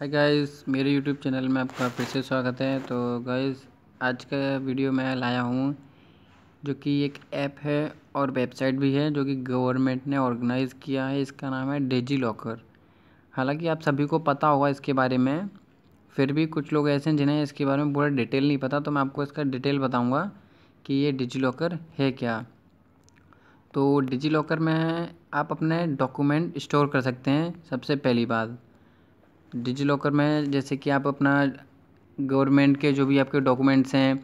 हाय guys मेरे YouTube channel में आपका फिर से स्वागत है तो गाइस आज का वीडियो मैं लाया हूँ जो कि एक ऐप है और वेबसाइट भी है जो कि गवर्नमेंट ने ऑर्गेनाइज़ किया है इसका नाम है डेजी लॉकर हालाँकि आप सभी को पता होगा इसके बारे में फिर भी कुछ लोग ऐसे हैं जिन्हें इसके बारे में पूरा डिटेल नहीं पता तो मैं आपको इसका डिटेल बताऊँगा कि ये डिजी लॉकर है क्या तो डिजी लॉकर में आप अपने डॉक्यूमेंट स्टोर कर सकते हैं सबसे पहली बात डिजी लॉकर में जैसे कि आप अपना गवर्नमेंट के जो भी आपके डॉक्यूमेंट्स हैं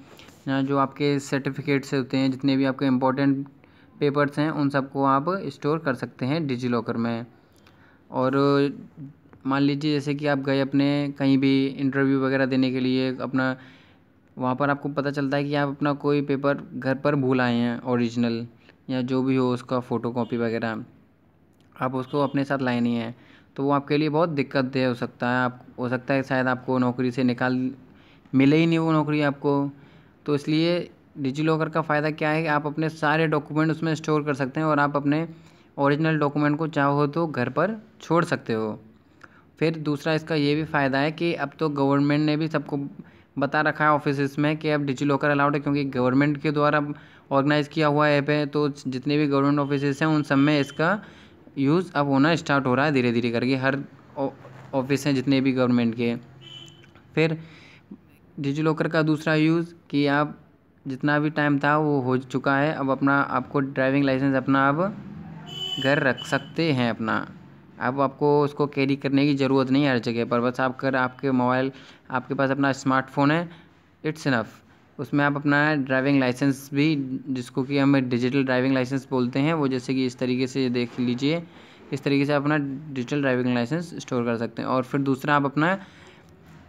या जो आपके सर्टिफिकेट्स होते हैं जितने भी आपके इम्पोर्टेंट पेपर्स हैं उन सबको आप स्टोर कर सकते हैं डिजी लॉकर में और मान लीजिए जैसे कि आप गए अपने कहीं भी इंटरव्यू वगैरह देने के लिए अपना वहाँ पर आपको पता चलता है कि आप अपना कोई पेपर घर पर भूल आए हैं ओरिजिनल या जो भी हो उसका फ़ोटो कॉपी वगैरह आप उसको अपने साथ लाए नहीं हैं तो वो आपके लिए बहुत दिक्कत दे हो सकता है आप हो सकता है शायद आपको नौकरी से निकाल मिले ही नहीं वो नौकरी आपको तो इसलिए डिजी लॉकर का फ़ायदा क्या है आप अपने सारे डॉक्यूमेंट उसमें स्टोर कर सकते हैं और आप अपने ओरिजिनल डॉक्यूमेंट को चाहो तो घर पर छोड़ सकते हो फिर दूसरा इसका ये भी फ़ायदा है कि अब तो गवर्नमेंट ने भी सबको बता रखा है ऑफिस में कि अब डिजी लॉकर अलाउड है क्योंकि गवर्नमेंट के द्वारा ऑर्गेनाइज़ किया हुआ ऐप है तो जितने भी गवर्नमेंट ऑफिस हैं उन सब में इसका यूज़ अब होना स्टार्ट हो रहा है धीरे धीरे करके हर ऑफिस हैं जितने भी गवर्नमेंट के फिर डिजी लॉकर का दूसरा यूज़ कि आप जितना भी टाइम था वो हो चुका है अब अपना आपको ड्राइविंग लाइसेंस अपना आप घर रख सकते हैं अपना अब आपको उसको कैरी करने की ज़रूरत नहीं हर जगह पर बस आप कर आपके मोबाइल आपके पास अपना स्मार्टफोन है इट्स इनफ़ उसमें आप अपना ड्राइविंग लाइसेंस भी जिसको कि हम डिजिटल ड्राइविंग लाइसेंस बोलते हैं वो जैसे कि इस तरीके से देख लीजिए इस तरीके से आप अपना डिजिटल ड्राइविंग लाइसेंस स्टोर कर सकते हैं और फिर दूसरा आप अपना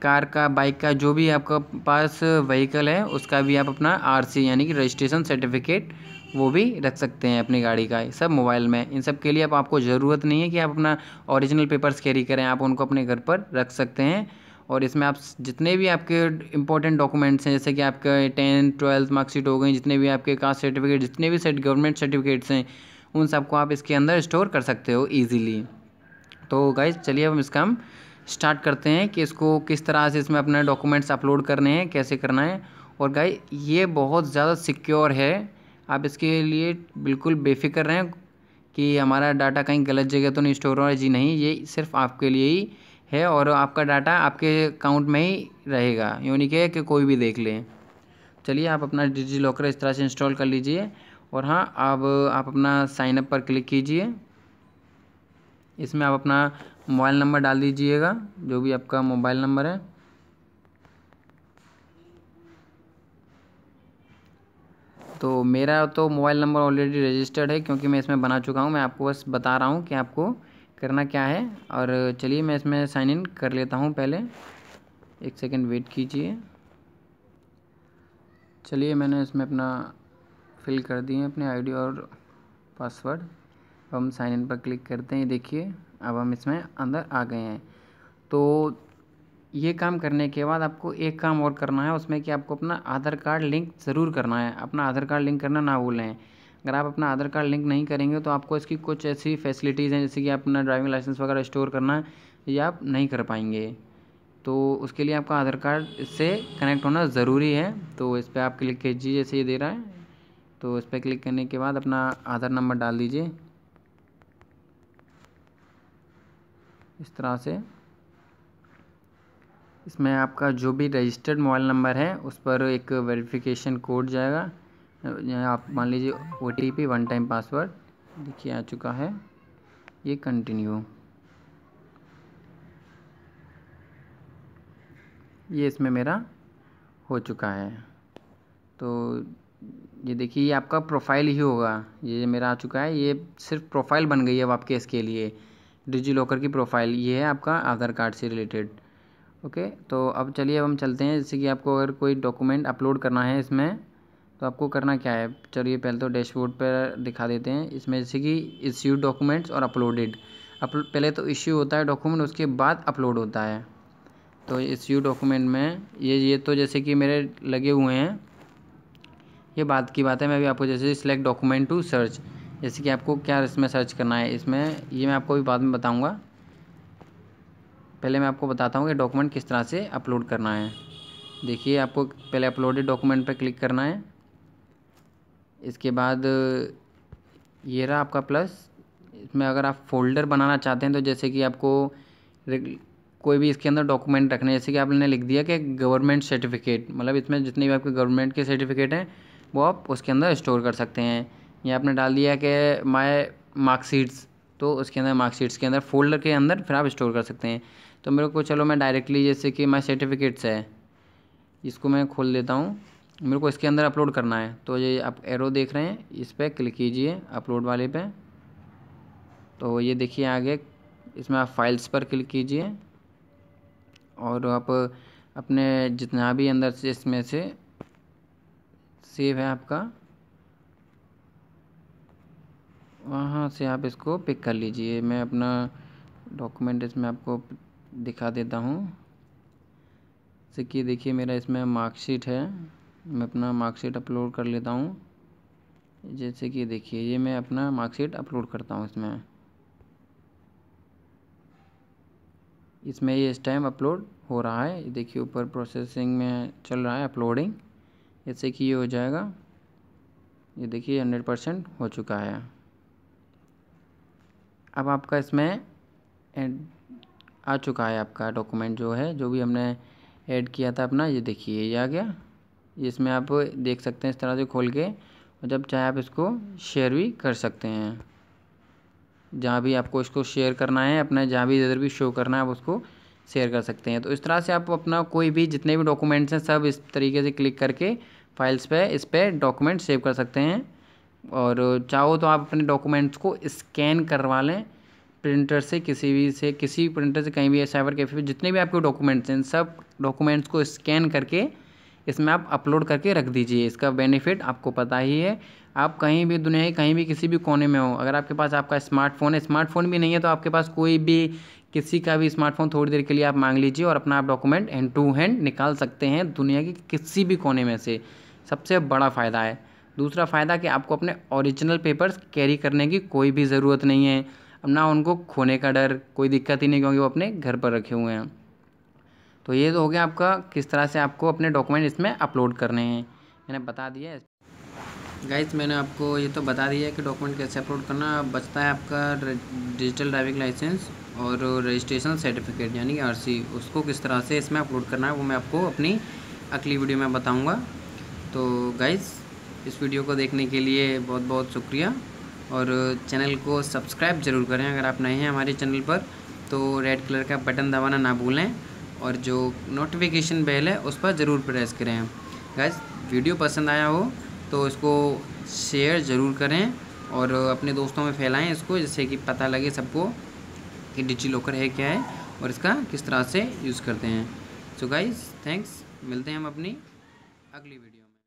कार का बाइक का जो भी आपका पास व्हीकल है उसका भी आप अपना आर यानी कि रजिस्ट्रेशन सर्टिफिकेट वो भी रख सकते हैं अपनी गाड़ी का सब मोबाइल में इन सब के लिए अब आप आपको ज़रूरत नहीं है कि आप अपना ओरिजिनल पेपर्स कैरी करें आप उनको अपने घर पर रख सकते हैं और इसमें आप जितने भी आपके इंपॉर्टेंट डॉक्यूमेंट्स हैं जैसे कि आपके टेंथ ट्वेल्थ मार्कशीट हो गई जितने भी आपके कास्ट सर्टिफिकेट जितने भी गवर्नमेंट सर्टिफिकेट्स हैं उन सबको आप इसके अंदर स्टोर कर सकते हो ईजीली तो गाइज चलिए अब इसका हम स्टार्ट करते हैं कि इसको किस तरह से इसमें अपने डॉक्यूमेंट्स अपलोड करने हैं कैसे करना है और गाइज ये बहुत ज़्यादा सिक्योर है आप इसके लिए बिल्कुल बेफिक्र रहें कि हमारा डाटा कहीं गलत जगह तो नहीं स्टोर हो रहा है जी नहीं ये सिर्फ आपके लिए ही है और आपका डाटा आपके अकाउंट में ही रहेगा यूनिक है कि कोई भी देख ले चलिए आप अपना डिजी लॉकर इस तरह से इंस्टॉल कर लीजिए और हाँ अब आप अपना साइनअप पर क्लिक कीजिए इसमें आप अपना मोबाइल नंबर डाल दीजिएगा जो भी आपका मोबाइल नंबर है तो मेरा तो मोबाइल नंबर ऑलरेडी रजिस्टर्ड है क्योंकि मैं इसमें बना चुका हूँ मैं आपको बस बता रहा हूँ कि आपको करना क्या है और चलिए मैं इसमें साइन इन कर लेता हूँ पहले एक सेकेंड वेट कीजिए चलिए मैंने इसमें अपना फिल कर दिए अपने आईडी और पासवर्ड अब हम साइन इन पर क्लिक करते हैं देखिए अब हम इसमें अंदर आ गए हैं तो ये काम करने के बाद आपको एक काम और करना है उसमें कि आपको अपना आधार कार्ड लिंक ज़रूर करना है अपना आधार कार्ड लिंक करना ना भूलें अगर आप अपना आधार कार्ड लिंक नहीं करेंगे तो आपको इसकी कुछ ऐसी फैसिलिटीज़ हैं जैसे कि आप अपना ड्राइविंग लाइसेंस वगैरह स्टोर करना ये आप नहीं कर पाएंगे तो उसके लिए आपका आधार कार्ड इससे कनेक्ट होना ज़रूरी है तो इस पर आप क्लिक कीजिए जैसे ये दे रहा है तो इस पर क्लिक करने के बाद अपना आधार नंबर डाल दीजिए इस तरह से इसमें आपका जो भी रजिस्टर्ड मोबाइल नंबर है उस पर एक वेरिफिकेशन कोड जाएगा आप मान लीजिए O T P one time password देखिए आ चुका है ये कंटिन्यू ये इसमें मेरा हो चुका है तो ये देखिए ये आपका प्रोफाइल ही होगा ये मेरा आ चुका है ये सिर्फ प्रोफाइल बन गई है अब आपके इसके लिए डिजी लॉकर की प्रोफाइल ये है आपका आधार कार्ड से रिलेटेड ओके तो अब चलिए अब हम चलते हैं जैसे कि आपको अगर कोई डॉक्यूमेंट अपलोड करना है इसमें तो आपको करना क्या है चलिए पहले तो डैशबोर्ड पर दिखा देते हैं इसमें जैसे कि इश्यू डॉक्यूमेंट्स और अपलोडेड अपलो पहले तो इश्यू होता है डॉक्यूमेंट उसके बाद अपलोड होता है तो इश्यू डॉक्यूमेंट में ये ये तो जैसे कि मेरे लगे हुए हैं ये बात की बात है मैं भी आपको जैसे सिलेक्ट डॉक्यूमेंट टू सर्च जैसे कि आपको क्या इसमें सर्च करना है इसमें ये मैं आपको भी बाद में बताऊँगा पहले मैं आपको बताता हूँ कि डॉक्यूमेंट किस तरह से अपलोड करना है देखिए आपको पहले अपलोडेड डॉक्यूमेंट पर क्लिक करना है इसके बाद ये रहा आपका प्लस इसमें अगर आप फोल्डर बनाना चाहते हैं तो जैसे कि आपको कोई भी इसके अंदर डॉक्यूमेंट रखने जैसे कि आपने लिख दिया कि गवर्नमेंट सर्टिफिकेट मतलब इसमें जितने भी आपके गवर्नमेंट के सर्टिफिकेट हैं वो आप उसके अंदर स्टोर कर सकते हैं या आपने डाल दिया कि माई मार्कशीट्स तो उसके अंदर मार्कशीट्स के अंदर फोल्डर के अंदर फिर आप स्टोर कर सकते हैं तो मेरे को चलो मैं डायरेक्टली जैसे कि माई सर्टिफिकेट्स है इसको मैं खोल देता हूँ मेरे को इसके अंदर अपलोड करना है तो ये आप एरो देख रहे हैं इस पर क्लिक कीजिए अपलोड वाले पे तो ये देखिए आगे इसमें आप फाइल्स पर क्लिक कीजिए और आप अपने जितना भी अंदर से इसमें से सेव है आपका वहाँ से आप इसको पिक कर लीजिए मैं अपना डॉक्यूमेंट इसमें आपको दिखा देता हूँ जैसे कि देखिए मेरा इसमें मार्कशीट है मैं अपना मार्कशीट अपलोड कर लेता हूँ जैसे कि देखिए ये मैं अपना मार्कशीट अपलोड करता हूँ इसमें इसमें ये इस टाइम अपलोड हो रहा है देखिए ऊपर प्रोसेसिंग में चल रहा है अपलोडिंग जैसे कि ये हो जाएगा ये देखिए हंड्रेड परसेंट हो चुका है अब आपका इसमें एड आ चुका है आपका डॉक्यूमेंट जो है जो भी हमने ऐड किया था अपना ये देखिए ये आ गया इसमें आप देख सकते हैं इस तरह से खोल के और जब चाहे आप इसको शेयर भी कर सकते हैं जहाँ भी आपको इसको शेयर करना है अपना जहाँ भी इधर भी शो करना है आप उसको शेयर कर सकते हैं तो इस तरह से आप अपना कोई भी जितने भी डॉक्यूमेंट्स हैं सब इस तरीके से क्लिक करके फाइल्स पे इस पर डॉक्यूमेंट सेव कर सकते हैं और चाहो तो आप अपने डॉक्यूमेंट्स को स्कैन करवा लें प्रिंटर से किसी भी से किसी भी प्रिंटर से कहीं भी साइबर कैफे जितने भी आपके डॉक्यूमेंट्स हैं सब डॉक्यूमेंट्स को स्कैन करके इसमें आप अपलोड करके रख दीजिए इसका बेनिफिट आपको पता ही है आप कहीं भी दुनिया के कहीं भी किसी भी कोने में हो अगर आपके पास आपका स्मार्टफोन है स्मार्टफोन भी नहीं है तो आपके पास कोई भी किसी का भी स्मार्टफोन थोड़ी देर के लिए आप मांग लीजिए और अपना आप डॉक्यूमेंट हैंड टू हैंड निकाल सकते हैं दुनिया के किसी भी कोने में से सबसे बड़ा फ़ायदा है दूसरा फ़ायदा कि आपको अपने ओरिजिनल पेपर्स कैरी करने की कोई भी ज़रूरत नहीं है ना उनको खोने का डर कोई दिक्कत ही नहीं क्योंकि वो अपने घर पर रखे हुए हैं तो ये तो हो गया आपका किस तरह से आपको अपने डॉक्यूमेंट इसमें अपलोड करने हैं मैंने बता दिया है गाइस मैंने आपको ये तो बता दिया है कि डॉक्यूमेंट कैसे अपलोड करना बचता है आपका डिजिटल ड्राइविंग लाइसेंस और रजिस्ट्रेशन सर्टिफिकेट यानी आर आरसी उसको किस तरह से इसमें अपलोड करना है वो मैं आपको अपनी अगली वीडियो में बताऊँगा तो गाइस इस वीडियो को देखने के लिए बहुत बहुत शुक्रिया और चैनल को सब्सक्राइब ज़रूर करें अगर आप नए हैं हमारे चैनल पर तो रेड कलर का बटन दबाना ना भूलें और जो नोटिफिकेशन बेल है उस पर ज़रूर प्रेस करें गैस वीडियो पसंद आया हो तो इसको शेयर ज़रूर करें और अपने दोस्तों में फैलाएं इसको जिससे कि पता लगे सबको कि डिजी लॉकर है क्या है और इसका किस तरह से यूज़ करते हैं सो गाइज थैंक्स मिलते हैं हम अपनी अगली वीडियो